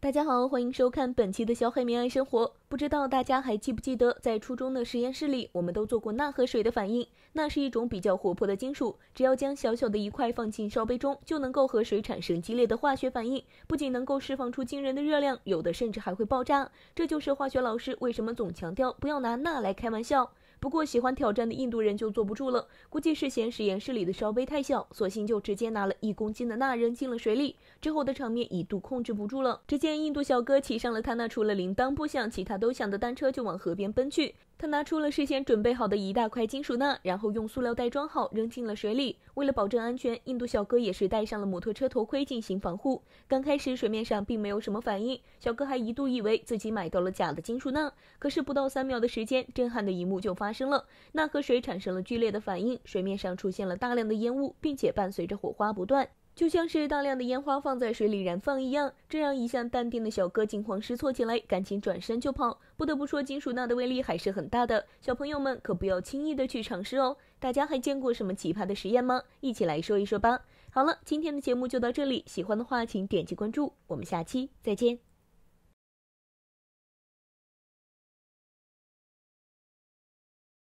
大家好，欢迎收看本期的小海绵爱生活。不知道大家还记不记得，在初中的实验室里，我们都做过钠和水的反应。钠是一种比较活泼的金属，只要将小小的一块放进烧杯中，就能够和水产生激烈的化学反应，不仅能够释放出惊人的热量，有的甚至还会爆炸。这就是化学老师为什么总强调不要拿钠来开玩笑。不过喜欢挑战的印度人就坐不住了，估计是嫌实验室里的烧杯太小，索性就直接拿了一公斤的钠扔进了水里。之后的场面一度控制不住了，只见印度小哥骑上了他那除了铃铛不响，其他都响的单车，就往河边奔去。他拿出了事先准备好的一大块金属钠，然后用塑料袋装好，扔进了水里。为了保证安全，印度小哥也是戴上了摩托车头盔进行防护。刚开始，水面上并没有什么反应，小哥还一度以为自己买到了假的金属钠。可是不到三秒的时间，震撼的一幕就发生了：钠和水产生了剧烈的反应，水面上出现了大量的烟雾，并且伴随着火花不断。就像是大量的烟花放在水里燃放一样，这让一向淡定的小哥惊慌失措起来，赶紧转身就跑。不得不说，金属钠的威力还是很大的，小朋友们可不要轻易的去尝试哦。大家还见过什么奇葩的实验吗？一起来说一说吧。好了，今天的节目就到这里，喜欢的话请点击关注，我们下期再见。